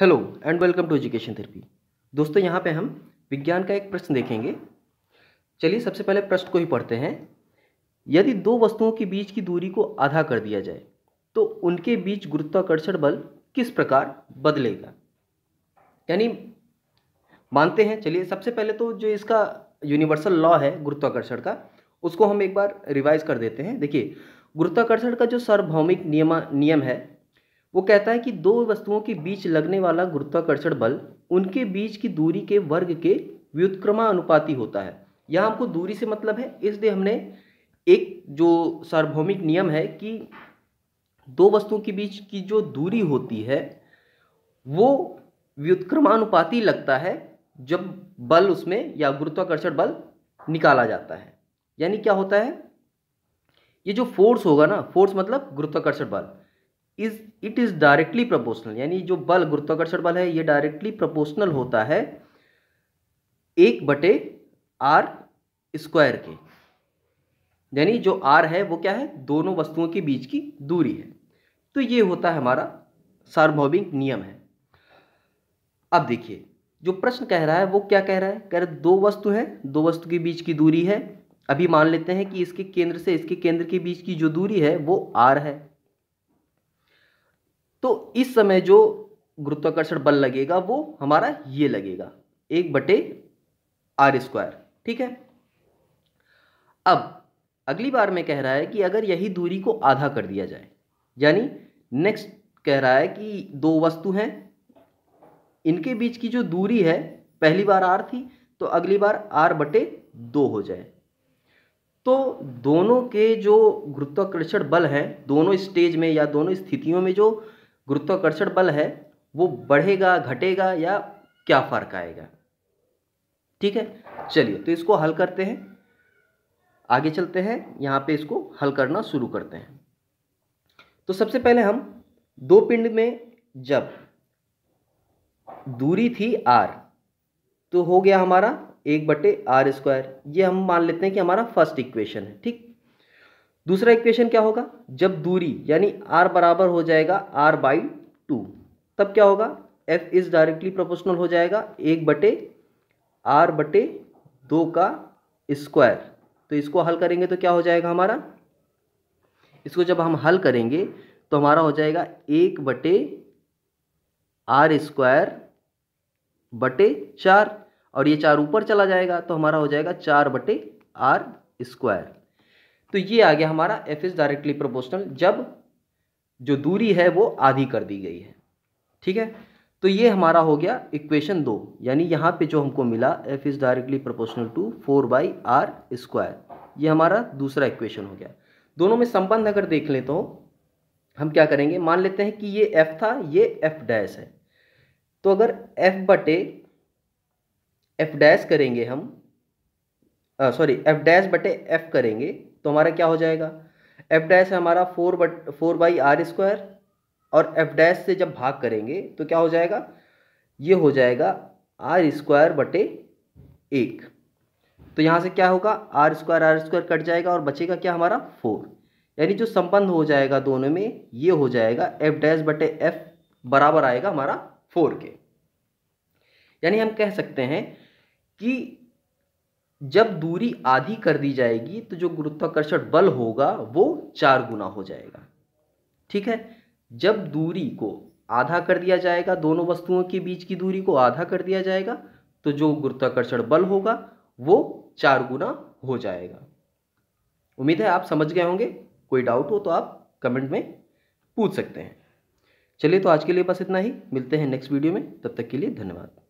hello and welcome to education therapy दोस्तों यहाँ पे हम विज्ञान का एक प्रश्न देखेंगे चलिए सबसे पहले प्रश्न को ही पढ़ते हैं यदि दो वस्तुओं के बीच की दूरी को आधा कर दिया जाए तो उनके बीच गुरुत्वाकर्षण बल किस प्रकार बदलेगा यानी मानते हैं चलिए सबसे पहले तो जो इसका यूनिवर्सल लॉ है गुरुत्वाकर्षण का उसको हम एक बार रिवाइज कर देते हैं देखिए गुरुत्वाकर्षण का जो सार्वभौमिक नियम नियम है वो कहता है कि दो वस्तुओं के बीच लगने वाला गुरुत्वाकर्षण बल उनके बीच की दूरी के वर्ग के व्युत्क्रमानुपाती होता है यह हमको दूरी से मतलब है इसलिए हमने एक जो सार्वभौमिक नियम है कि दो वस्तुओं के बीच की जो दूरी होती है वो व्युत्क्रमानुपाती लगता है जब बल उसमें या गुरुत्वाकर्षण बल निकाला जाता है यानी क्या होता है ये जो फोर्स होगा ना फोर्स मतलब गुरुत्वाकर्षण बल is it is directly proportional यानी जो बल गुरुत्वाकर्षण बल है ये डायरेक्टली प्रोपोर्शनल होता है एक बटे आर स्क्वायर के यानी जो आर है वो क्या है दोनों वस्तुओं के बीच की दूरी है तो ये होता है हमारा सार्वभौमिक नियम है अब देखिए जो प्रश्न कह रहा है वो क्या कह रहा है कह रहा है दो वस्तु है दो वस्तु के बीच की दूरी है अभी मान लेते हैं कि इसके केंद्र से इसके केंद्र के बीच की जो दूरी है वो आर है तो इस समय जो गुरुत्वाकर्षण बल लगेगा वो हमारा ये लगेगा एक बटे आर स्क्वायर ठीक है अब अगली बार में कह रहा है कि अगर यही दूरी को आधा कर दिया जाए यानी नेक्स्ट कह रहा है कि दो वस्तु हैं इनके बीच की जो दूरी है पहली बार आर थी तो अगली बार आर बटे दो हो जाए तो दोनों के जो गुरुत्वाकर्षण बल हैं दोनों स्टेज में या दोनों स्थितियों में जो गुरुत्वाकर्षण बल है वो बढ़ेगा घटेगा या क्या फ़र्क आएगा ठीक है चलिए तो इसको हल करते हैं आगे चलते हैं यहाँ पे इसको हल करना शुरू करते हैं तो सबसे पहले हम दो पिंड में जब दूरी थी आर तो हो गया हमारा एक बटे आर स्क्वायर ये हम मान लेते हैं कि हमारा फर्स्ट इक्वेशन है ठीक दूसरा इक्वेशन क्या होगा जब दूरी यानी आर बराबर हो जाएगा आर बाई टू तब क्या होगा एफ इज डायरेक्टली प्रोपोर्शनल हो जाएगा एक बटे आर बटे दो का स्क्वायर तो इसको हल करेंगे तो क्या हो जाएगा हमारा इसको जब हम हल करेंगे तो हमारा हो जाएगा एक बटे आर स्क्वायर बटे चार और ये चार ऊपर चला जाएगा तो हमारा हो जाएगा चार बटे आर स्क्वायर तो ये आ गया हमारा एफ इज डायरेक्टली प्रोपोर्शनल जब जो दूरी है वो आधी कर दी गई है ठीक है तो ये हमारा हो गया इक्वेशन दो यानी यहाँ पे जो हमको मिला F is directly proportional to four by R square ये हमारा दूसरा इक्वेशन हो गया दोनों में संबंध अगर देख लें तो हम क्या करेंगे मान लेते हैं कि ये एफ था ये एफ डैश है तो अगर एफ बटे एफ डैश करेंगे हम सॉरी एफ डैश बटे एफ करेंगे तो हमारा क्या हो जाएगा एफ डैश हमारा four but four by R square और एफ डैश से जब भाग करेंगे तो क्या हो जाएगा ये हो जाएगा आर स्क्वायर बटे एक तो यहाँ से क्या होगा R square R square cut जाएगा और बचेगा क्या हमारा फोर यानी जो संबंध हो जाएगा दोनों में ये हो जाएगा एफ डैश बटे एफ बराबर आएगा हमारा फोर के यानी हम कह सकते हैं कि जब दूरी आधी कर दी जाएगी तो जो गुरुत्वाकर्षण बल होगा वो चार गुना हो जाएगा ठीक है जब दूरी को आधा कर दिया जाएगा दोनों वस्तुओं के बीच की दूरी को आधा कर दिया जाएगा तो जो गुरुत्वाकर्षण बल होगा वो चार गुना हो जाएगा उम्मीद है आप समझ गए होंगे कोई डाउट हो तो आप कमेंट में पूछ सकते हैं चलिए तो आज के लिए बस इतना ही मिलते हैं नेक्स्ट वीडियो में तब तक के लिए धन्यवाद